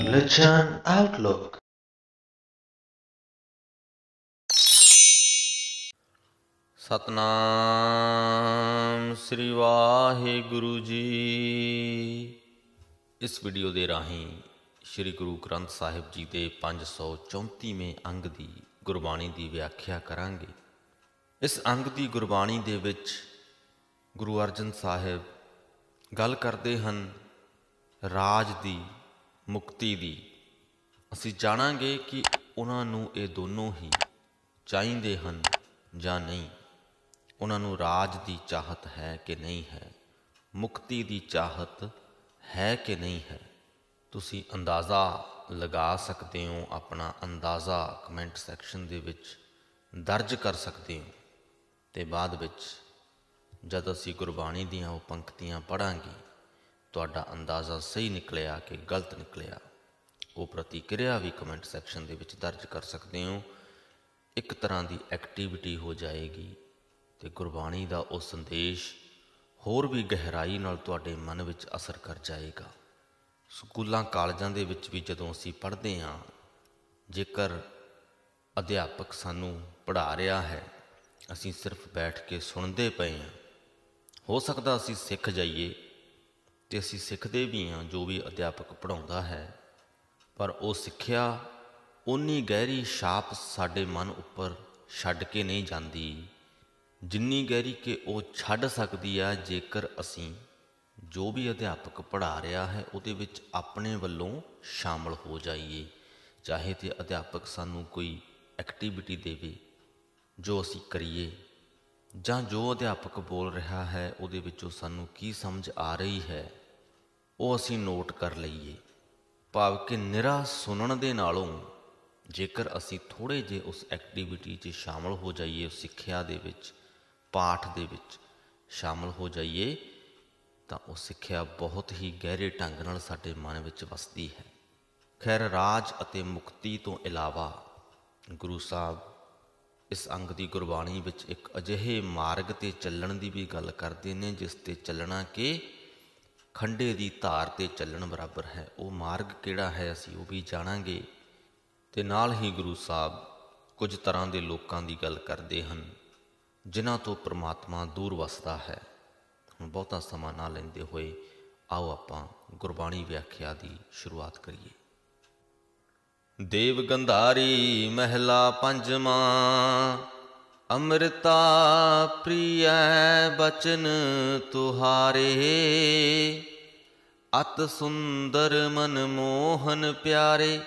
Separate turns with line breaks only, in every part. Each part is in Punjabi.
Religion Outlook ਸਤਨਾਮ ਸ੍ਰੀ ਵਾਹਿਗੁਰੂ ਜੀ ਇਸ ਵੀਡੀਓ ਦੇ ਰਾਹੀਂ ਸ੍ਰੀ ਗੁਰੂ ਗ੍ਰੰਥ ਸਾਹਿਬ ਜੀ ਦੇ 534ਵੇਂ ਅੰਗ ਦੀ ਗੁਰਬਾਣੀ ਦੀ ਵਿਆਖਿਆ ਕਰਾਂਗੇ ਇਸ ਅੰਗ ਦੀ ਗੁਰਬਾਣੀ ਦੇ ਵਿੱਚ ਗੁਰੂ ਅਰਜਨ ਸਾਹਿਬ ਗੱਲ ਕਰਦੇ ਹਨ ਰਾਜ ਦੀ ਮੁਕਤੀ ਦੀ ਅਸੀਂ ਜਾਣਾਂਗੇ ਕਿ ਉਹਨਾਂ ਨੂੰ ਇਹ ਦੋਨੋਂ ਹੀ ਚਾਹੀਦੇ ਹਨ ਜਾਂ ਨਹੀਂ ਉਹਨਾਂ ਨੂੰ ਰਾਜ ਦੀ ਚਾਹਤ ਹੈ ਕਿ ਨਹੀਂ ਹੈ ਮੁਕਤੀ ਦੀ ਚਾਹਤ ਹੈ ਕਿ ਨਹੀਂ ਹੈ ਤੁਸੀਂ ਅੰਦਾਜ਼ਾ ਲਗਾ ਸਕਦੇ ਹੋ ਆਪਣਾ ਅੰਦਾਜ਼ਾ ਕਮੈਂਟ ਸੈਕਸ਼ਨ ਦੇ ਵਿੱਚ ਦਰਜ ਕਰ ਸਕਦੇ ਹੋ ਤੇ ਬਾਅਦ ਵਿੱਚ ਜਦ ਅਸੀਂ ਗੁਰਬਾਣੀ ਦੀਆਂ ਉਹ ਪੰਕਤੀਆਂ ਪੜਾਂਗੇ ਤੁਹਾਡਾ ਅੰਦਾਜ਼ਾ ਸਹੀ ਨਿਕਲਿਆ ਕਿ ਗਲਤ ਨਿਕਲਿਆ ਉਹ ਪ੍ਰਤੀਕਿਰਿਆ ਵੀ ਕਮੈਂਟ ਸੈਕਸ਼ਨ ਦੇ ਵਿੱਚ ਦਰਜ ਕਰ ਸਕਦੇ ਹੋ ਇੱਕ ਤਰ੍ਹਾਂ ਦੀ ਐਕਟੀਵਿਟੀ ਹੋ ਜਾਏਗੀ ਤੇ ਗੁਰਬਾਣੀ ਦਾ ਉਹ ਸੰਦੇਸ਼ ਹੋਰ ਵੀ ਗਹਿਰਾਈ ਨਾਲ ਤੁਹਾਡੇ ਮਨ ਵਿੱਚ ਅਸਰ ਕਰ ਜਾਏਗਾ ਸਕੂਲਾਂ ਕਾਲਜਾਂ ਦੇ ਵਿੱਚ ਵੀ ਜਦੋਂ ਅਸੀਂ ਪੜ੍ਹਦੇ ਹਾਂ ਜੇਕਰ ਅਧਿਆਪਕ ਸਾਨੂੰ ਪੜ੍ਹਾ ਰਿਹਾ ਹੈ ਅਸੀਂ ਸਿਰਫ ਬੈਠ ਕੇ ਸੁਣਦੇ ਪਏ ਹਾਂ ਹੋ ਸਕਦਾ ਅਸੀਂ ਸਿੱਖ ਜਾਈਏ ਤੇ ਅਸੀਂ ਸਿੱਖਦੇ ਵੀ ਹਾਂ ਜੋ ਵੀ ਅਧਿਆਪਕ ਪੜਾਉਂਦਾ ਹੈ ਪਰ ਉਹ ਸਿੱਖਿਆ ਉਨੀ ਗਹਿਰੀ ਛਾਪ ਸਾਡੇ ਮਨ ਉੱਪਰ ਛੱਡ ਕੇ ਨਹੀਂ ਜਾਂਦੀ ਜਿੰਨੀ ਗਹਿਰੀ ਕਿ ਉਹ ਛੱਡ ਸਕਦੀ ਆ ਜੇਕਰ ਅਸੀਂ ਜੋ ਵੀ ਅਧਿਆਪਕ ਪੜਾ ਰਿਹਾ ਹੈ ਉਹਦੇ ਵਿੱਚ ਆਪਣੇ ਵੱਲੋਂ ਸ਼ਾਮਲ ਹੋ ਜਾਈਏ ਚਾਹੇ ਤੇ ਅਧਿਆਪਕ ਸਾਨੂੰ ਕੋਈ ਐਕਟੀਵਿਟੀ ਦੇਵੇ ਜੋ ਅਸੀਂ ਕਰੀਏ ਜਾਂ ਜੋ ਅਧਿਆਪਕ ਬੋਲ ਰਿਹਾ ਹੈ ਉਹਦੇ ਵਿੱਚੋਂ ਸਾਨੂੰ ਕੀ ਸਮਝ ਆ ਰਹੀ ਹੈ ਉਹ ਅਸੀਂ ਨੋਟ ਕਰ ਲਈਏ ਭਾਵ ਕਿ ਨਿਰਾ ਸੁਣਨ ਦੇ ਨਾਲੋਂ ਜੇਕਰ ਅਸੀਂ ਥੋੜੇ ਜੇ ਉਸ ਐਕਟੀਵਿਟੀ 'ਚ ਸ਼ਾਮਲ ਹੋ ਜਾਈਏ ਉਸ ਸਿੱਖਿਆ ਦੇ ਵਿੱਚ ਪਾਠ ਦੇ ਵਿੱਚ ਸ਼ਾਮਲ ਹੋ ਜਾਈਏ ਤਾਂ ਉਹ ਸਿੱਖਿਆ ਬਹੁਤ ਹੀ ਗਹਿਰੇ ਢੰਗ ਨਾਲ ਸਾਡੇ ਮਨ ਵਿੱਚ ਵਸਦੀ ਹੈ ਖੈਰ ਰਾਜ ਅਤੇ ਮੁਕਤੀ ਤੋਂ ਇਲਾਵਾ ਗੁਰੂ ਸਾਹਿਬ ਇਸ ਅੰਗ ਦੀ ਗੁਰਬਾਣੀ ਵਿੱਚ ਇੱਕ ਅਜਿਹੇ ਮਾਰਗ ਤੇ ਚੱਲਣ ਦੀ ਵੀ ਗੱਲ ਕਰਦੇ ਨੇ ਜਿਸ ਤੇ ਚੱਲਣਾ ਕਿ ਖੰਡੇ ਦੀ ਧਾਰ ਤੇ ਚੱਲਣ ਬਰਾਬਰ ਹੈ ਉਹ ਮਾਰਗ ਕਿਹੜਾ ਹੈ ਅਸੀਂ ਉਹ ਵੀ ਜਾਣਾਂਗੇ ਤੇ ਨਾਲ ਹੀ ਗੁਰੂ ਸਾਹਿਬ ਕੁਝ ਤਰ੍ਹਾਂ ਦੇ ਲੋਕਾਂ ਦੀ ਗੱਲ ਕਰਦੇ ਹਨ ਜਿਨ੍ਹਾਂ ਤੋਂ ਪ੍ਰਮਾਤਮਾ ਦੂਰ ਵਸਦਾ ਹੈ ਹੁਣ ਬਹੁਤਾ ਸਮਾਂ ਨਾ ਲੈਂਦੇ ਹੋਏ ਆਓ ਆਪਾਂ ਗੁਰਬਾਣੀ ਵਿਆਖਿਆ ਦੀ ਸ਼ੁਰੂਆਤ ਕਰੀਏ ਦੇਵ ਗੰਧਾਰੀ ਮਹਿਲਾ ਪੰਜਵਾਂ ਅੰਮ੍ਰਿਤਾ ਪ੍ਰਿਯ ਬਚਨ ਤੁਹਾਰੇ ਅਤ ਸੁੰਦਰ ਮਨ ਮੋਹਨ ਪਿਆਰੇ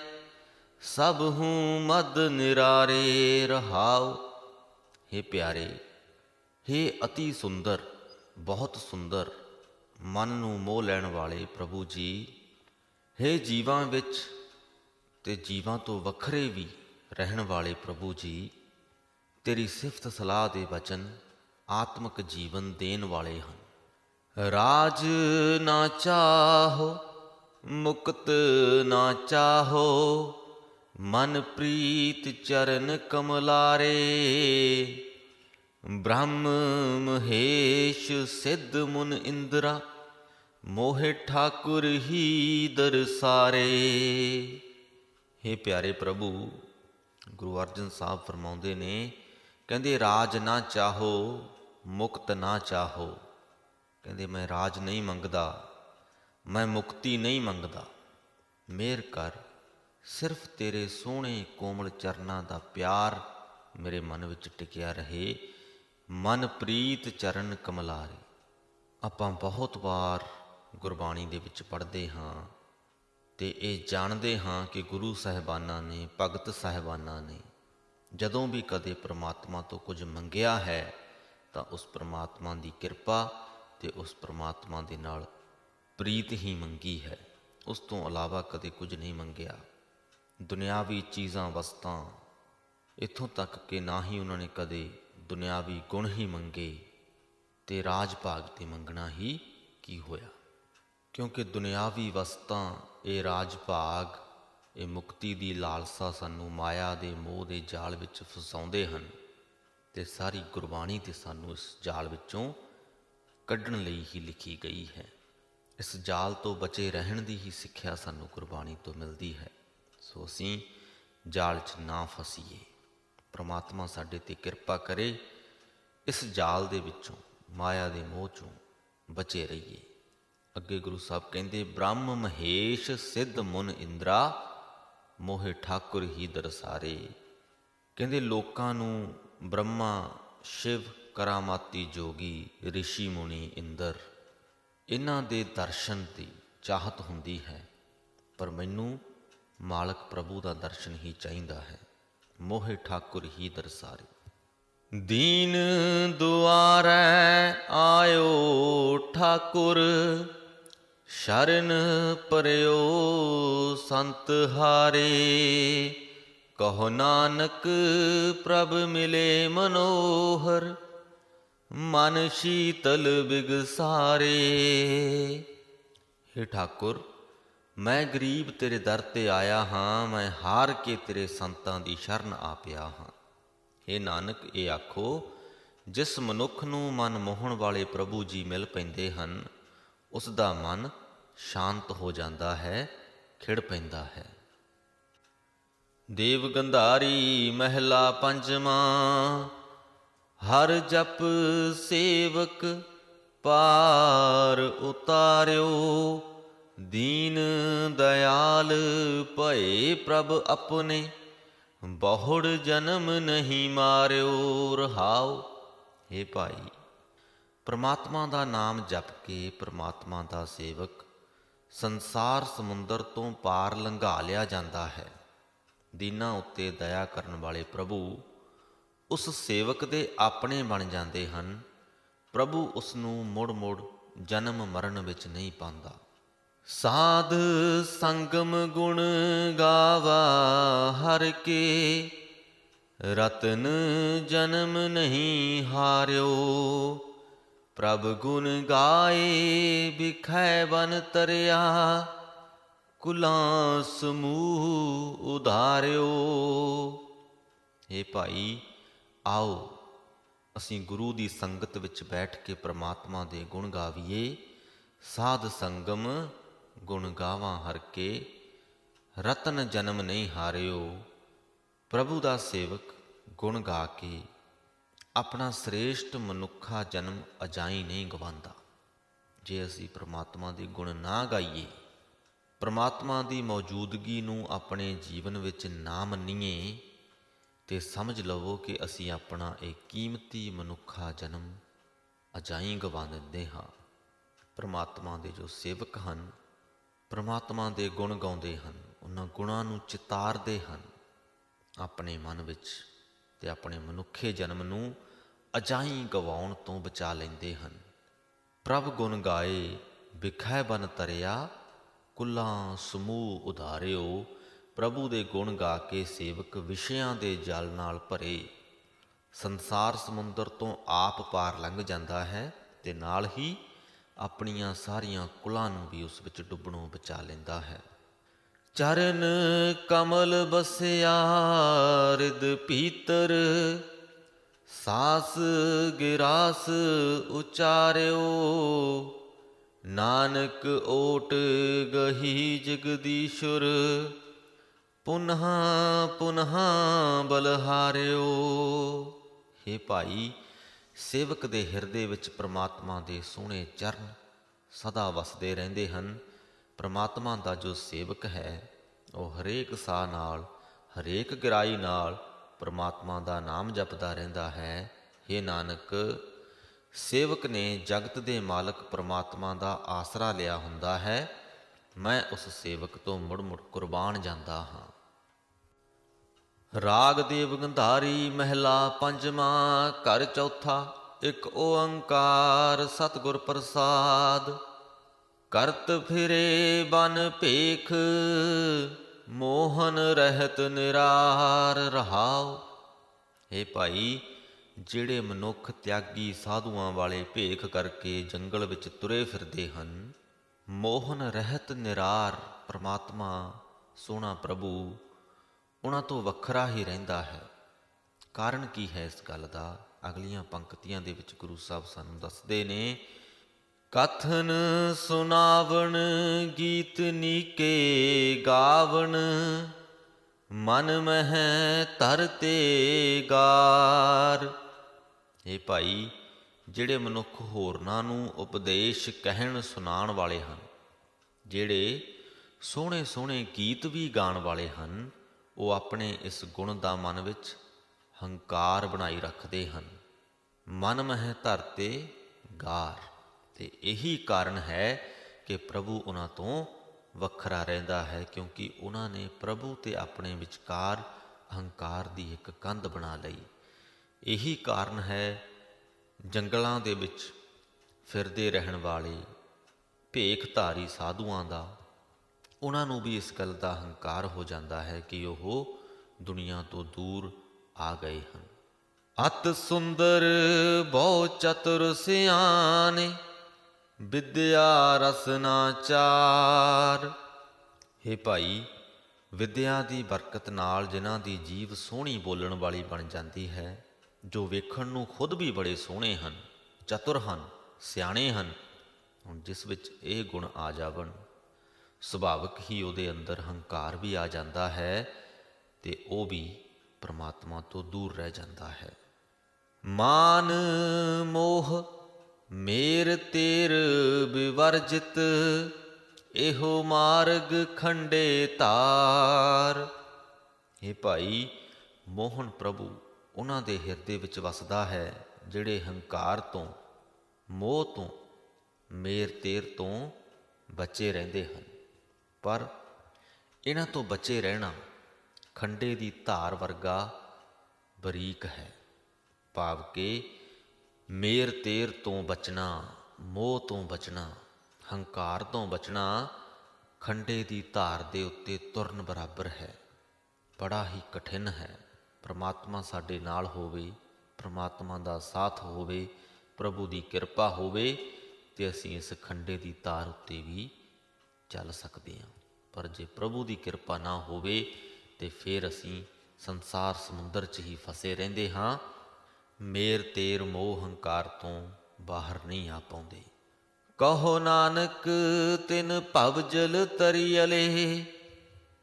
ਸਭ ਹੂੰ ਮਦ ਨਿਰਾਰੇ ਰਹਾਉ हे ਪਿਆਰੇ हे ਅਤੀ ਸੁੰਦਰ ਬਹੁਤ ਸੁੰਦਰ ਮਨ ਨੂੰ ਮੋਹ ਲੈਣ ਵਾਲੇ ਪ੍ਰਭੂ ਜੀ हे ਜੀਵਾਂ ਵਿੱਚ ਤੇ ਜੀਵਾਂ ਤੋਂ ਵੱਖਰੇ ਵੀ ਰਹਿਣ ਵਾਲੇ ਪ੍ਰਭੂ ਜੀ ਤੇਰੀ ਸਿਫਤ ਸਲਾਹ ਦੇ ਬਚਨ ਆਤਮਿਕ ਜੀਵਨ ਦੇਣ ਵਾਲੇ ਹਨ ਰਾਜ ਨਾ ਚਾਹੋ ਮੁਕਤ ਨਾ ਚਾਹੋ ਮਨ ਪ੍ਰੀਤ ਚਰਨ ਕਮਲਾਰੇ ਬ੍ਰਹਮ ਮਹੇਸ਼ ਸਿੱਧ ਮੁਨ ਇੰਦਰਾ ਮੋਹਿ ਠਾਕੁਰ ਹੀ ਦਰਸਾਰੇ हे प्यारे ਪ੍ਰਭੂ ਗੁਰੂ ਅਰਜਨ ਸਾਹਿਬ ਫਰਮਾਉਂਦੇ ਨੇ ਕਹਿੰਦੇ ਰਾਜ ਨਾ ਚਾਹੋ ਮੁਕਤ ਨਾ ਚਾਹੋ ਕਹਿੰਦੇ ਮੈਂ ਰਾਜ ਨਹੀਂ ਮੰਗਦਾ ਮੈਂ ਮੁਕਤੀ ਨਹੀਂ ਮੰਗਦਾ ਮੇਰ ਕਰ ਸਿਰਫ ਤੇਰੇ ਸੋਹਣੇ ਕੋਮਲ ਚਰਨਾਂ ਦਾ ਪਿਆਰ ਮੇਰੇ ਮਨ ਵਿੱਚ ਟਿਕਿਆ ਰਹੇ ਮਨ ਪ੍ਰੀਤ ਚਰਨ ਕਮਲਾਰੇ ਆਪਾਂ ਬਹੁਤ ਵਾਰ ਗੁਰਬਾਣੀ ਦੇ ਵਿੱਚ ਪੜ੍ਹਦੇ ਹਾਂ ਤੇ ਇਹ ਜਾਣਦੇ ਹਾਂ ਕਿ ਗੁਰੂ ਸਹਿਬਾਨਾਂ ਨੇ ਭਗਤ ਸਹਿਬਾਨਾਂ ਨੇ ਜਦੋਂ ਵੀ ਕਦੇ ਪ੍ਰਮਾਤਮਾ ਤੋਂ ਕੁਝ ਮੰਗਿਆ ਹੈ ਤਾਂ ਉਸ ਪ੍ਰਮਾਤਮਾ ਦੀ ਕਿਰਪਾ ਤੇ ਉਸ ਪ੍ਰਮਾਤਮਾ ਦੇ ਨਾਲ ਪ੍ਰੀਤ ਹੀ ਮੰਗੀ ਹੈ ਉਸ ਤੋਂ ਇਲਾਵਾ ਕਦੇ ਕੁਝ ਨਹੀਂ ਮੰਗਿਆ ਦੁਨਿਆਵੀ ਚੀਜ਼ਾਂ ਵਸਤਾਂ ਇਥੋਂ ਤੱਕ ਕਿ ਨਾ ਹੀ ਉਹਨਾਂ ਨੇ ਕਦੇ ਦੁਨਿਆਵੀ ਗੁਣ ਹੀ ਮੰਗੇ ਤੇ ਰਾਜ ਭਾਗ ਤੇ ਮੰਗਣਾ ਹੀ ਕੀ ਹੋਇਆ ਕਿਉਂਕਿ ਦੁਨਿਆਵੀ ਵਸਤਾਂ ਇਹ ਰਾਜ ਭਾਗ ਇਹ ਮੁਕਤੀ ਦੀ ਲਾਲਸਾ ਸਾਨੂੰ ਮਾਇਆ ਦੇ ਮੋਹ ਦੇ ਜਾਲ ਵਿੱਚ ਫਸਾਉਂਦੇ ਹਨ ਤੇ ਸਾਰੀ ਗੁਰਬਾਣੀ ਤੇ ਸਾਨੂੰ ਇਸ ਜਾਲ ਵਿੱਚੋਂ ਕੱਢਣ ਲਈ ਹੀ ਲਿਖੀ ਗਈ ਹੈ ਇਸ ਜਾਲ ਤੋਂ ਬਚੇ ਰਹਿਣ ਦੀ ਹੀ ਸਿੱਖਿਆ ਸਾਨੂੰ ਗੁਰਬਾਣੀ ਤੋਂ ਮਿਲਦੀ ਹੈ ਸੋ ਅਸੀਂ ਜਾਲ 'ਚ ਨਾ ਫਸੀਏ ਪ੍ਰਮਾਤਮਾ ਸਾਡੇ ਤੇ ਕਿਰਪਾ ਕਰੇ ਇਸ ਜਾਲ ਦੇ ਵਿੱਚੋਂ ਮਾਇਆ ਦੇ ਮੋਹ 'ਚੋਂ ਬਚੇ ਰਹੀਏ ਅੱਗੇ ਗੁਰੂ ਸਾਹਿਬ ਕਹਿੰਦੇ ਬ੍ਰਹਮ ਮਹੇਸ਼ ਸਿੱਧ ਮੁਨ ਇੰਦਰਾ ਮੋਹਿ ਠਾਕੁਰ ਹੀ ਦਰਸਾਰੇ ਕਹਿੰਦੇ ਲੋਕਾਂ ਨੂੰ ਬ੍ਰਹਮਾ ਸ਼ਿਵ ਕਰਾਮਾਤੀ ਜੋਗੀ ॠषि मुनि ਇੰਦਰ ਇਹਨਾਂ ਦੇ ਦਰਸ਼ਨ ਦੀ ਚਾਹਤ ਹੁੰਦੀ ਹੈ ਪਰ ਮੈਨੂੰ ਮਾਲਕ ਪ੍ਰਭੂ ਦਾ ਦਰਸ਼ਨ ਹੀ ਚਾਹੀਦਾ ਹੈ ਮੋਹਿ ਠਾਕੁਰ ਹੀ ਦਰਸਾਰੇ ਦੀਨ ਦੁਆਰੇ ਆਇਓ ਠਾਕੁਰ ਸ਼ਰਨ ਪਰਿਓ ਸੰਤ ਹਾਰੇ ਕਹੋ ਨਾਨਕ ਪ੍ਰਭ ਮਿਲੇ ਮਨੋਹਰ ਮਨ ਸ਼ੀਤਲ ਬਿਗਸਾਰੇ हे ठाकुर ਮੈਂ ਗਰੀਬ ਤੇਰੇ ਦਰ ਤੇ ਆਇਆ ਹਾਂ ਮੈਂ ਹਾਰ ਕੇ ਤੇਰੇ ਸੰਤਾਂ ਦੀ ਸ਼ਰਨ ਆ ਪਿਆ ਹਾਂ हे ਨਾਨਕ ਇਹ ਆਖੋ ਜਿਸ ਮਨੁੱਖ ਨੂੰ ਮਨ ਮੋਹਣ ਵਾਲੇ ਪ੍ਰਭੂ ਜੀ ਮਿਲ ਪੈਂਦੇ ਹਨ ਉਸ ਦਾ ਮਨ ਸ਼ਾਂਤ ਹੋ ਜਾਂਦਾ ਹੈ ਖਿੜ ਪੈਂਦਾ ਹੈ ਦੇਵ ਗੰਧਾਰੀ ਮਹਿਲਾ ਪੰਜਵਾਂ ਹਰ ਜਪ ਸੇਵਕ ਪਾਰ ਉਤਾਰਿਓ ਦੀਨ ਦਇਆਲ ਭਏ ਪ੍ਰਭ ਆਪਣੇ ਬਹੁੜ ਜਨਮ ਨਹੀਂ ਮਾਰਿਓ ਰਹਾਓ ਏ ਭਾਈ ਪ੍ਰਮਾਤਮਾ ਦਾ ਨਾਮ ਜਪ ਕੇ ਪ੍ਰਮਾਤਮਾ ਦਾ ਸੇਵਕ ਸੰਸਾਰ ਸਮੁੰਦਰ ਤੋਂ ਪਾਰ ਲੰਘਾ ਲਿਆ ਜਾਂਦਾ ਹੈ ਦੀਨਾ ਉੱਤੇ ਦਇਆ ਕਰਨ ਵਾਲੇ ਪ੍ਰਭੂ ਉਸ ਸੇਵਕ ਦੇ ਆਪਣੇ ਬਣ ਜਾਂਦੇ ਹਨ ਪ੍ਰਭੂ ਉਸ ਨੂੰ ਮੁੜ-ਮੁੜ ਜਨਮ ਮਰਨ ਵਿੱਚ ਨਹੀਂ ਪਾਉਂਦਾ ਸਾਧ ਸੰਗਮ ਗੁਣ ਗਾਵਾ ਹਰ ਕੇ ਰਤਨ ਜਨਮ ਨਹੀਂ ਹਾਰਿਓ ਪ੍ਰਭ ਗੁਣ ਗਾਏ ਵਿਖੈ ਬਨ ਤਰਿਆ ਕੁਲਾਂ ਸਮੂਹ ਉਧਾਰਿਓ ਏ ਭਾਈ ਆਓ ਅਸੀਂ ਗੁਰੂ ਦੀ ਸੰਗਤ ਵਿੱਚ ਬੈਠ ਕੇ ਪ੍ਰਮਾਤਮਾ ਦੇ ਗੁਣ ਗਾਵੀਏ ਸਾਧ ਸੰਗਮ ਗੁਣ ਗਾਵਾਂ ਹਰ ਕੇ ਰਤਨ ਜਨਮ ਨਹੀਂ ਹਾਰਿਓ ਪ੍ਰਭੂ ਦਾ ਸੇਵਕ ਗੁਣ ਗਾ ਕੇ ਆਪਣਾ ਸ੍ਰੇਸ਼ਟ ਮਨੁੱਖਾ ਜਨਮ ਅਜਾਈ ਨਹੀਂ ਗਵਾਉਂਦਾ ਜੇ ਅਸੀਂ ਪ੍ਰਮਾਤਮਾ ਦੇ ਗੁਣ ਨਾ ਗਾਈਏ ਪ੍ਰਮਾਤਮਾ ਦੀ ਮੌਜੂਦਗੀ ਨੂੰ ਆਪਣੇ ਜੀਵਨ ਵਿੱਚ ਨਾ ਮੰਨੀਏ ਤੇ ਸਮਝ ਲਵੋ ਕਿ ਅਸੀਂ ਆਪਣਾ ਇਹ ਕੀਮਤੀ ਮਨੁੱਖਾ ਜਨਮ ਅਜਾਈ ਗਵਾ ਦਿੰਦੇ ਹਾਂ ਪ੍ਰਮਾਤਮਾ ਦੇ ਜੋ ਸੇਵਕ ਹਨ ਪ੍ਰਮਾਤਮਾ ਦੇ ਗੁਣ ਗਾਉਂਦੇ ਹਨ ਉਹਨਾਂ ਗੁਣਾਂ ਨੂੰ ਚਿਤਾਰਦੇ ਹਨ ਆਪਣੇ ਮਨ ਵਿੱਚ ਤੇ ਆਪਣੇ ਮਨੁੱਖੇ ਜਨਮ ਨੂੰ ਅਜਾਈ ਗਵਾਉਣ ਤੋਂ ਬਚਾ ਲੈਂਦੇ ਹਨ ਪ੍ਰਭ ਗੁਣ ਗਾਏ ਵਿਖੈ ਬਨ ਤਰਿਆ ਕੁਲਾ ਸਮੂਹ ਉਧਾਰਿਓ ਪ੍ਰਭੂ ਦੇ ਗੁਣ ਗਾ ਕੇ ਸੇਵਕ ਵਿਸ਼ਿਆਂ ਦੇ ਜਲ ਨਾਲ ਭਰੇ ਸੰਸਾਰ ਸਮੁੰਦਰ ਤੋਂ ਆਪ ਪਾਰ ਲੰਘ ਜਾਂਦਾ ਹੈ ਤੇ ਨਾਲ ਹੀ ਆਪਣੀਆਂ ਸਾਰੀਆਂ ਕੁਲਾਂ ਨੂੰ ਵੀ ਉਸ ਵਿੱਚ ਡੁੱਬਣੋਂ ਬਚਾ ਲੈਂਦਾ ਹੈ ਚਰਨ ਕਮਲ ਬਸਿਆ ਰਿਦ ਪੀਤਰ ਸਾਸ ਗਿਰਾਸ ਉਚਾਰਿਓ ਨਾਨਕ ਓਟ ਗਹੀ ਜਗਦੀਸ਼ੁਰ ਪੁਨਹ ਪੁਨਹ ਬਲਹਾਰਿਓ हे ਭਾਈ ਸੇਵਕ ਦੇ ਹਿਰਦੇ ਵਿੱਚ ਪ੍ਰਮਾਤਮਾ ਦੇ ਸੋਹਣੇ ਚਰਨ ਸਦਾ ਵਸਦੇ ਰਹਿੰਦੇ ਹਨ ਪ੍ਰਮਾਤਮਾ ਦਾ ਜੋ ਸੇਵਕ ਹੈ ਉਹ ਹਰੇਕ ਸਾਹ ਨਾਲ ਹਰੇਕ ਗਰਾਈ ਨਾਲ ਪ੍ਰਮਾਤਮਾ ਦਾ ਨਾਮ ਜਪਦਾ ਰਹਿੰਦਾ ਹੈ हे ਨਾਨਕ ਸੇਵਕ ਨੇ ਜਗਤ ਦੇ ਮਾਲਕ ਪ੍ਰਮਾਤਮਾ ਦਾ ਆਸਰਾ ਲਿਆ ਹੁੰਦਾ ਹੈ ਮੈਂ ਉਸ ਸੇਵਕ ਤੋਂ ਮੁੜ-ਮੁੜ ਕੁਰਬਾਨ ਜਾਂਦਾ ਹਾਂ ਰਾਗ ਦੇਵ ਗੰਧਾਰੀ ਮਹਿਲਾ ਪੰਜਵਾਂ ਘਰ ਚੌਥਾ ਇੱਕ ਓੰਕਾਰ ਸਤਿਗੁਰ ਪ੍ਰਸਾਦ ਕਰਤ ਫਿਰੇ ਬਨ ਭੇਖ ਮੋਹਨ ਰਹਿਤ ਨਿਰਾਰ ਰਹਾਉ हे ਭਾਈ ਜਿਹੜੇ ਮਨੁੱਖ ਤਿਆਗੀ ਸਾਧੂਆਂ ਵਾਲੇ ਭੇਖ ਕਰਕੇ ਜੰਗਲ ਵਿੱਚ ਤੁਰੇ ਫਿਰਦੇ ਹਨ ਮੋਹਨ ਰਹਿਤ ਨਿਰਾਰ ਪ੍ਰਮਾਤਮਾ ਸੋਹਣਾ ਪ੍ਰਭੂ ਉਹਨਾਂ ਤੋਂ ਵੱਖਰਾ ਹੀ ਰਹਿੰਦਾ ਹੈ ਕਾਰਨ ਕੀ ਹੈ ਇਸ ਗੱਲ ਦਾ ਅਗਲੀਆਂ ਪੰਕਤੀਆਂ ਦੇ ਵਿੱਚ ਗੁਰੂ ਸਾਹਿਬ ਸਾਨੂੰ ਦੱਸਦੇ ਨੇ ਕਥਨ ਸੁਨਾਵਣ ਗੀਤ ਨੀਕੇ ਗਾਵਣ ਮਨ ਮਹਿ ਤਰਤੇ ਗਾਰ ਇਹ ਭਾਈ ਜਿਹੜੇ ਮਨੁੱਖ ਹੋਰਨਾਂ ਨੂੰ ਉਪਦੇਸ਼ ਕਹਿਣ ਸੁਣਾਉਣ ਵਾਲੇ ਹਨ ਜਿਹੜੇ ਸੋਹਣੇ ਸੋਹਣੇ ਗੀਤ ਵੀ ਗਾਣ ਵਾਲੇ ਹਨ ਉਹ ਆਪਣੇ ਇਸ ਗੁਣ ਦਾ ਮਨ ਵਿੱਚ ਹੰਕਾਰ ਬਣਾਈ ਰੱਖਦੇ ਹਨ ਮਨ ਮਹਿ ਧਰਤੇ ਗਾਰ ਤੇ ਇਹੀ ਕਾਰਨ ਹੈ ਕਿ ਪ੍ਰਭੂ ਉਹਨਾਂ ਤੋਂ ਵੱਖਰਾ ਰਹਿੰਦਾ ਹੈ ਕਿਉਂਕਿ ਉਹਨਾਂ ਨੇ ਪ੍ਰਭੂ ਤੇ ਆਪਣੇ ਵਿਚਕਾਰ ਅਹੰਕਾਰ ਦੀ ਇੱਕ ਕੰਧ ਬਣਾ ਲਈ ਇਹੀ ਕਾਰਨ ਹੈ ਜੰਗਲਾਂ ਦੇ ਵਿੱਚ ਫਿਰਦੇ ਰਹਿਣ ਵਾਲੇ ਭੇਖ ਧਾਰੀ ਸਾਧੂਆਂ ਦਾ ਉਹਨਾਂ ਨੂੰ ਵੀ ਇਸ ਗੱਲ ਦਾ ਹੰਕਾਰ ਹੋ ਜਾਂਦਾ ਹੈ ਕਿ ਉਹ ਦੁਨੀਆ ਤੋਂ ਦੂਰ ਆ ਗਏ ਹਨ ਅਤ ਸੁੰਦਰ ਬਹੁ ਚਤੁਰ ਸਿਆਣੇ ਵਿਦਿਆ ਰਸਨਾ ਚਾਰ ਹੇ ਭਾਈ ਵਿਦਿਆ ਦੀ ਬਰਕਤ ਨਾਲ ਜਿਨ੍ਹਾਂ ਦੀ ਜੀਵ ਸੋਹਣੀ ਬੋਲਣ ਵਾਲੀ ਬਣ ਜਾਂਦੀ ਹੈ ਜੋ ਵੇਖਣ ਨੂੰ ਖੁਦ ਵੀ ਬੜੇ ਸੋਹਣੇ ਹਨ ਚਤੁਰ ਹਨ ਸਿਆਣੇ ਹਨ ਹੁਣ ਜਿਸ ਵਿੱਚ ਇਹ ਗੁਣ ਆ ਜਾਵਣ ਸੁਭਾਵਕ ਹੀ ਉਹਦੇ ਅੰਦਰ ਹੰਕਾਰ ਵੀ ਆ ਜਾਂਦਾ ਹੈ ਤੇ ਉਹ ਵੀ ਪ੍ਰਮਾਤਮਾ ਤੋਂ ਦੂਰ ਰਹਿ ਜਾਂਦਾ ਹੈ ਮਾਨ ਮੋਹ ਮੇਰ ਤੇਰ ਵਿਵਰਜਿਤ ਇਹੋ ਮਾਰਗ ਖੰਡੇ ਤਾਰ ਇਹ ਭਾਈ ਮੋਹਨ ਪ੍ਰਭੂ ਉਹਨਾਂ ਦੇ ਹਿਰਦੇ ਵਿੱਚ ਵਸਦਾ ਹੈ ਜਿਹੜੇ ਹੰਕਾਰ ਤੋਂ ਮੋਹ ਤੋਂ ਮੇਰ ਤੇਰ ਤੋਂ ਬਚੇ ਰਹਿੰਦੇ ਹਨ ਪਰ ਇਹਨਾਂ ਤੋਂ ਬਚੇ ਰਹਿਣਾ ਖੰਡੇ ਦੀ ਧਾਰ ਵਰਗਾ ਬਰੀਕ ਹੈ ਭਾਵ ਕੇ ਮੇਰ ਤੇਰ ਤੋਂ ਬਚਣਾ ਮੋਹ ਤੋਂ ਬਚਣਾ ਹੰਕਾਰ ਤੋਂ ਬਚਣਾ ਖੰਡੇ ਦੀ ਧਾਰ ਦੇ ਉੱਤੇ ਤੁਰਨ ਬਰਾਬਰ ਹੈ ਬੜਾ ਹੀ ਕਠਿਨ ਹੈ ਪ੍ਰਮਾਤਮਾ ਸਾਡੇ ਨਾਲ ਹੋਵੇ ਪ੍ਰਮਾਤਮਾ ਦਾ ਸਾਥ ਹੋਵੇ ਪ੍ਰਭੂ ਦੀ ਕਿਰਪਾ ਹੋਵੇ ਤੇ ਅਸੀਂ ਇਸ ਖੰਡੇ ਦੀ ਧਾਰ ਉੱਤੇ ਵੀ ਚੱਲ ਸਕਦੇ ਹਾਂ ਪਰ ਜੇ ਪ੍ਰਭੂ ਦੀ ਕਿਰਪਾ ਨਾ ਹੋਵੇ ਤੇ ਫਿਰ ਅਸੀਂ ਸੰਸਾਰ ਸਮੁੰਦਰ 'ਚ ਹੀ ਫਸੇ ਰਹਿੰਦੇ ਹਾਂ ਮੇਰ ਤੇਰ ਮੋਹ ਹੰਕਾਰ ਤੋਂ ਬਾਹਰ ਨਹੀਂ ਆ ਪਾਉਂਦੇ ਕਹੋ ਨਾਨਕ ਤਿਨ ਭਵ ਜਲ ਤਰੀਅਲੇ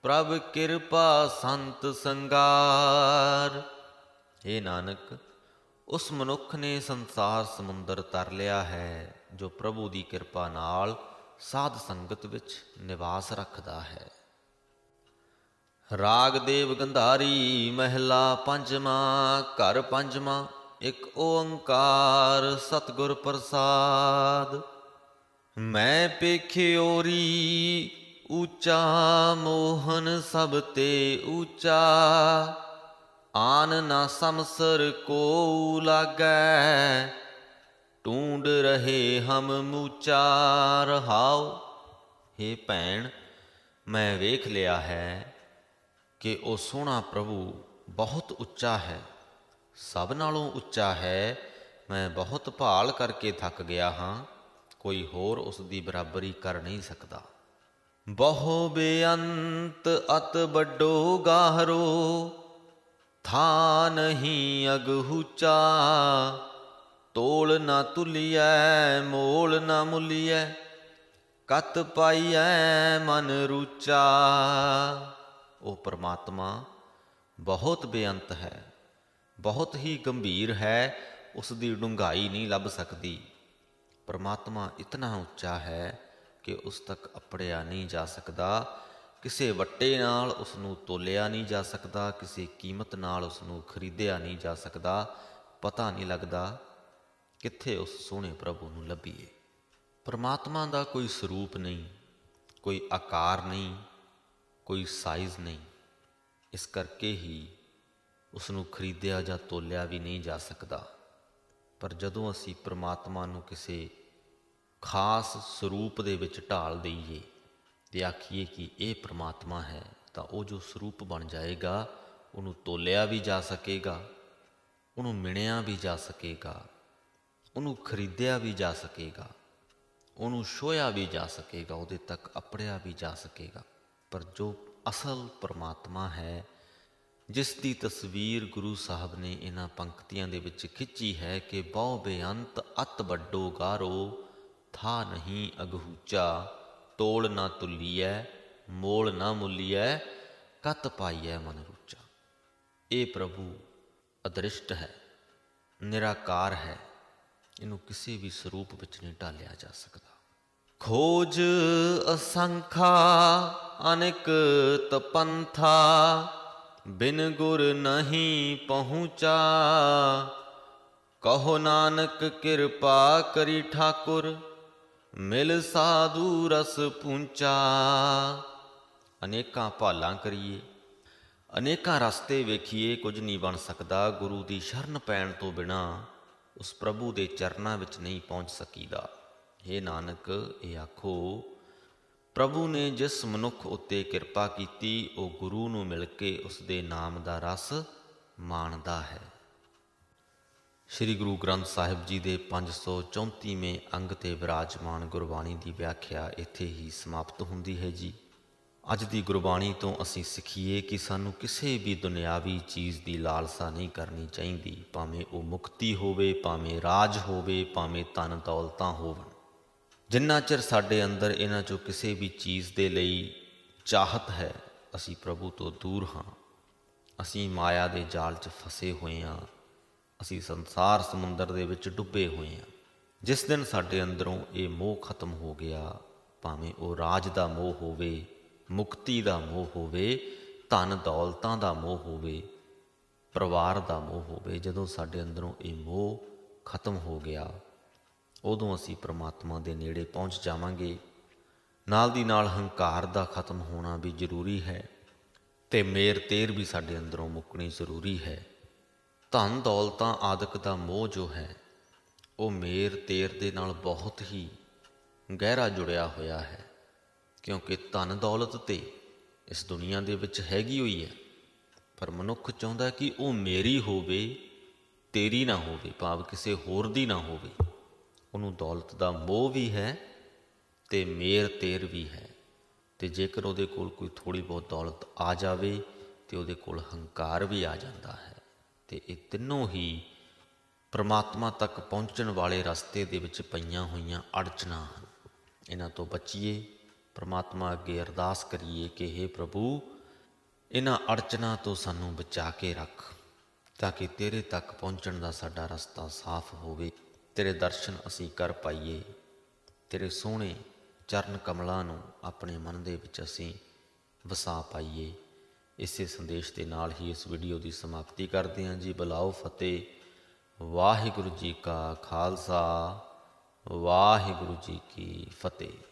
ਪ੍ਰਭ ਕਿਰਪਾ ਸੰਤ ਸੰਗਾਰ ਏ ਨਾਨਕ ਉਸ ਮਨੁੱਖ ਨੇ ਸੰਸਾਰ ਸਮੁੰਦਰ ਤਰ ਲਿਆ ਹੈ ਜੋ ਪ੍ਰਭੂ ਦੀ ਕਿਰਪਾ ਨਾਲ ਸਾਧ ਸੰਗਤ ਵਿੱਚ ਨਿਵਾਸ ਰੱਖਦਾ ਹੈ ਰਾਗ ਦੇਵ ਗੰਧਾਰੀ ਮਹਿਲਾ ਪੰਜਵਾਂ ਘਰ ਪੰਜਵਾਂ ਇਕ ਓੰਕਾਰ ਸਤਗੁਰ ਪ੍ਰਸਾਦ ਮੈਂ ਪੇਖਿਓਰੀ ਉੱਚਾ ਮੋਹਨ ਸਭ ਤੇ ਉੱਚਾ ਆਨ ਨਾ ਸੰਸਰ ਕੋ ਲਾਗੈ ਟੂੰਡ ਰਹੇ ਹਮ ਮੂਚਾ ਰਹਾਉ हे ਭੈਣ ਮੈਂ ਵੇਖ ਲਿਆ ਹੈ ਕਿ ਉਹ ਸੋਹਣਾ ਪ੍ਰਭੂ ਬਹੁਤ ਉੱਚਾ ਹੈ ਸਭ ਨਾਲੋਂ ਉੱਚਾ ਹੈ ਮੈਂ ਬਹੁਤ ਭਾਲ ਕਰਕੇ ਥੱਕ ਗਿਆ ਹਾਂ ਕੋਈ ਹੋਰ ਉਸ ਦੀ ਬਰਾਬਰੀ ਕਰ ਨਹੀਂ ਸਕਦਾ ਬਹੁ ਬੇਅੰਤ ਅਤ ਵੱਡੋ ਗਾਹਰੋ ਥਾ ਨਹੀਂ ਅਗਹੂਚਾ ਤੋਲ ਨਾ ਤੁਲਿਐ ਮੋਲ ਨਾ ਮੁਲਿਐ ਕਤ ਪਾਈਐ ਮਨ ਰੂਚਾ ਉਹ ਪ੍ਰਮਾਤਮਾ ਬਹੁਤ ਬੇਅੰਤ ਹੈ ਬਹੁਤ ਹੀ ਗੰਭੀਰ ਹੈ ਉਸ ਦੀ ਡੂੰਘਾਈ ਨਹੀਂ ਲੱਭ ਸਕਦੀ ਪਰਮਾਤਮਾ ਇਤਨਾ ਉੱਚਾ ਹੈ ਕਿ ਉਸ ਤੱਕ ਅਪੜਿਆ ਨਹੀਂ ਜਾ ਸਕਦਾ ਕਿਸੇ ਵੱਟੇ ਨਾਲ ਉਸ ਨੂੰ ਤੋਲਿਆ ਨਹੀਂ ਜਾ ਸਕਦਾ ਕਿਸੇ ਕੀਮਤ ਨਾਲ ਉਸ ਨੂੰ ਖਰੀਦਿਆ ਨਹੀਂ ਜਾ ਸਕਦਾ ਪਤਾ ਨਹੀਂ ਲੱਗਦਾ ਕਿੱਥੇ ਉਸ ਸੋਹਣੇ ਪ੍ਰਭੂ ਨੂੰ ਲੱਭੀਏ ਪਰਮਾਤਮਾ ਦਾ ਕੋਈ ਸਰੂਪ ਨਹੀਂ ਕੋਈ ਆਕਾਰ ਨਹੀਂ ਕੋਈ ਸਾਈਜ਼ ਨਹੀਂ ਇਸ ਕਰਕੇ ਹੀ ਉਸ ਨੂੰ ਖਰੀਦਿਆ ਜਾਂ ਤੋਲਿਆ ਵੀ ਨਹੀਂ ਜਾ ਸਕਦਾ ਪਰ ਜਦੋਂ ਅਸੀਂ ਪ੍ਰਮਾਤਮਾ ਨੂੰ ਕਿਸੇ ਖਾਸ ਸਰੂਪ ਦੇ ਵਿੱਚ ਢਾਲ ਦਈਏ ਤੇ ਆਖੀਏ ਕਿ ਇਹ ਪ੍ਰਮਾਤਮਾ ਹੈ ਤਾਂ ਉਹ ਜੋ ਸਰੂਪ ਬਣ ਜਾਏਗਾ ਉਹਨੂੰ ਤੋਲਿਆ ਵੀ ਜਾ ਸਕੇਗਾ ਉਹਨੂੰ ਮਿਣਿਆ ਵੀ ਜਾ ਸਕੇਗਾ ਉਹਨੂੰ ਖਰੀਦਿਆ ਵੀ ਜਾ ਸਕੇਗਾ ਉਹਨੂੰ ਛੋਇਆ ਵੀ ਜਾ ਸਕੇਗਾ ਉਹਦੇ ਤੱਕ ਅਪੜਿਆ ਵੀ ਜਾ ਸਕੇਗਾ ਪਰ ਜੋ ਅਸਲ ਪ੍ਰਮਾਤਮਾ ਹੈ ਜਿਸ ਦੀ ਤਸਵੀਰ ਗੁਰੂ ਸਾਹਿਬ ਨੇ ਇਹਨਾਂ ਪੰਕਤੀਆਂ ਦੇ ਵਿੱਚ ਖਿੱਚੀ ਹੈ ਕਿ ਬਹੁ ਬੇਅੰਤ ਅਤ ਵੱਡੋ ਗਾਰੋ ਥਾ ਨਹੀਂ ਅਗਹੂਚਾ ਤੋਲ ਨਾ ਤੁਲੀਐ ਮੋਲ ਨਾ ਮੁੱਲੀਐ ਕਤ ਪਾਈਐ ਮਨ ਰੂਚਾ ਇਹ ਪ੍ਰਭੂ ਅਦ੍ਰਿਸ਼ਟ ਹੈ ਨਿਰਾਕਾਰ ਹੈ ਇਹਨੂੰ ਕਿਸੇ ਵੀ ਸਰੂਪ ਵਿੱਚ ਨਹੀਂ ਢਾਲਿਆ ਜਾ ਸਕਦਾ ਖੋਜ ਅਸੰਖਾ ਅਨੇਕ ਤਪੰਥਾ ਬਿਨ ਗੁਰ ਨਹੀਂ ਪਹੁੰਚਾ ਕਹੋ ਨਾਨਕ ਕਿਰਪਾ ਕਰੀ ਠਾਕੁਰ ਮਿਲ ਸਾਧੂ ਰਸ ਪੁੰਚਾ ਅਨੇਕਾਂ ਭਾਲਾਂ ਕਰੀਏ ਅਨੇਕਾਂ ਰਸਤੇ ਵੇਖੀਏ ਕੁਝ ਨਹੀਂ ਬਣ ਸਕਦਾ ਗੁਰੂ ਦੀ ਸ਼ਰਨ ਪੈਣ ਤੋਂ ਬਿਨਾ ਉਸ ਪ੍ਰਭੂ ਦੇ ਚਰਨਾਂ ਵਿੱਚ ਨਹੀਂ ਪਹੁੰਚ ਸਕੀਦਾ ਏ ਨਾਨਕ ਇਹ ਆਖੋ ਪ੍ਰਭੂ ਨੇ ਜਿਸ ਮਨੁੱਖ ਉੱਤੇ ਕਿਰਪਾ ਕੀਤੀ ਉਹ ਗੁਰੂ ਨੂੰ ਮਿਲ ਕੇ ਉਸ ਦੇ ਨਾਮ ਦਾ ਰਸ ਮਾਣਦਾ ਹੈ ਸ੍ਰੀ ਗੁਰੂ ਗ੍ਰੰਥ ਸਾਹਿਬ ਜੀ ਦੇ 534ਵੇਂ ਅੰਗ ਤੇ ਵਿਰਾਜਮਾਨ ਗੁਰਬਾਣੀ ਦੀ ਵਿਆਖਿਆ ਇੱਥੇ ਹੀ ਸਮਾਪਤ ਹੁੰਦੀ ਹੈ ਜੀ ਅੱਜ ਦੀ ਗੁਰਬਾਣੀ ਤੋਂ ਅਸੀਂ ਸਿੱਖੀਏ ਕਿ ਸਾਨੂੰ ਕਿਸੇ ਵੀ ਦੁਨਿਆਵੀ ਚੀਜ਼ ਦੀ ਲਾਲਸਾ ਨਹੀਂ ਕਰਨੀ ਚਾਹੀਦੀ ਭਾਵੇਂ ਉਹ ਮੁਕਤੀ ਹੋਵੇ ਭਾਵੇਂ ਰਾਜ ਹੋਵੇ ਭਾਵੇਂ ਧਨ ਦੌਲਤਾਂ ਹੋਵਣ ਜਿੰਨਾ ਚਿਰ ਸਾਡੇ ਅੰਦਰ ਇਹਨਾਂ ਚੋਂ ਕਿਸੇ ਵੀ ਚੀਜ਼ ਦੇ ਲਈ ਚਾਹਤ ਹੈ ਅਸੀਂ ਪ੍ਰਭੂ ਤੋਂ ਦੂਰ ਹਾਂ ਅਸੀਂ ਮਾਇਆ ਦੇ ਜਾਲ 'ਚ ਫਸੇ ਹੋਏ ਹਾਂ ਅਸੀਂ ਸੰਸਾਰ ਸਮੁੰਦਰ ਦੇ ਵਿੱਚ ਡੁੱਬੇ ਹੋਏ ਹਾਂ ਜਿਸ ਦਿਨ ਸਾਡੇ ਅੰਦਰੋਂ ਇਹ ਮੋਹ ਖਤਮ ਹੋ ਗਿਆ ਭਾਵੇਂ ਉਹ ਰਾਜ ਦਾ ਮੋਹ ਹੋਵੇ ਮੁਕਤੀ ਦਾ ਮੋਹ ਹੋਵੇ ਧਨ ਦੌਲਤਾਂ ਦਾ ਮੋਹ ਹੋਵੇ ਪਰਿਵਾਰ ਦਾ ਮੋਹ ਹੋਵੇ ਜਦੋਂ ਸਾਡੇ ਅੰਦਰੋਂ ਇਹ ਮੋਹ ਖਤਮ ਹੋ ਗਿਆ ਉਦੋਂ ਅਸੀਂ ਪ੍ਰਮਾਤਮਾ ਦੇ ਨੇੜੇ ਪਹੁੰਚ ਜਾਵਾਂਗੇ ਨਾਲ ਦੀ ਨਾਲ ਹੰਕਾਰ ਦਾ ਖਤਮ ਹੋਣਾ ਵੀ ਜ਼ਰੂਰੀ ਹੈ ਤੇ ਮੇਰ ਤੇਰ ਵੀ ਸਾਡੇ ਅੰਦਰੋਂ ਮੁੱਕਣੀ ਜ਼ਰੂਰੀ ਹੈ ਧਨ ਦੌਲਤਾਂ ਆਦਿਕ ਦਾ ਮੋਹ ਜੋ ਹੈ ਉਹ ਮੇਰ ਤੇਰ ਦੇ ਨਾਲ ਬਹੁਤ ਹੀ ਗਹਿਰਾ ਜੁੜਿਆ ਹੋਇਆ ਹੈ ਕਿਉਂਕਿ ਧਨ ਦੌਲਤ ਤੇ ਇਸ ਦੁਨੀਆ ਦੇ ਵਿੱਚ ਹੈਗੀ ਹੋਈ ਹੈ ਪਰ ਮਨੁੱਖ ਚਾਹੁੰਦਾ ਕਿ ਉਹ ਮੇਰੀ ਹੋਵੇ ਤੇਰੀ ਨਾ ਹੋਵੇ ਭਾਵ ਕਿਸੇ ਹੋਰ ਦੀ ਨਾ ਹੋਵੇ ਉਹਨੂੰ ਦੌਲਤ ਦਾ ਮੋਹ ਵੀ ਹੈ ਤੇ ਮੇਰ ਤੇਰ ਵੀ ਹੈ ਤੇ ਜੇਕਰ ਉਹਦੇ ਕੋਲ ਕੋਈ ਥੋੜੀ ਬਹੁਤ ਦੌਲਤ ਆ ਜਾਵੇ ਤੇ ਉਹਦੇ ਕੋਲ ਹੰਕਾਰ ਵੀ ਆ ਜਾਂਦਾ ਹੈ ਤੇ ਇਹ ਤਿੰਨੋਂ ਹੀ ਪ੍ਰਮਾਤਮਾ ਤੱਕ ਪਹੁੰਚਣ ਵਾਲੇ ਰਸਤੇ ਦੇ ਵਿੱਚ ਪਈਆਂ ਹੋਈਆਂ ਅੜਚਣਾ ਹਨ ਇਹਨਾਂ ਤੋਂ ਬਚੀਏ ਪ੍ਰਮਾਤਮਾ ਅੱਗੇ ਅਰਦਾਸ ਕਰੀਏ ਕਿ हे ਪ੍ਰਭੂ ਇਹਨਾਂ ਅੜਚਣਾ ਤੋਂ ਸਾਨੂੰ ਬਚਾ ਕੇ ਰੱਖ ਤਾਂ ਕਿ ਤੇਰੇ ਤੱਕ ਪਹੁੰਚਣ ਦਾ ਸਾਡਾ ਰਸਤਾ ਸਾਫ਼ ਹੋਵੇ ਤੇਰੇ ਦਰਸ਼ਨ ਅਸੀਂ ਕਰ ਪਾਈਏ ਤੇਰੇ ਸੋਹਣੇ ਚਰਨ ਕਮਲਾਂ ਨੂੰ ਆਪਣੇ ਮਨ ਦੇ ਵਿੱਚ ਅਸੀਂ ਵਸਾ ਪਾਈਏ ਇਸੇ ਸੰਦੇਸ਼ ਦੇ ਨਾਲ ਹੀ ਇਸ ਵੀਡੀਓ ਦੀ ਸਮਾਪਤੀ ਕਰਦੇ ਹਾਂ ਜੀ ਬਲਾਓ ਫਤਿਹ ਵਾਹਿਗੁਰੂ ਜੀ ਕਾ ਖਾਲਸਾ ਵਾਹਿਗੁਰੂ ਜੀ ਕੀ ਫਤਿਹ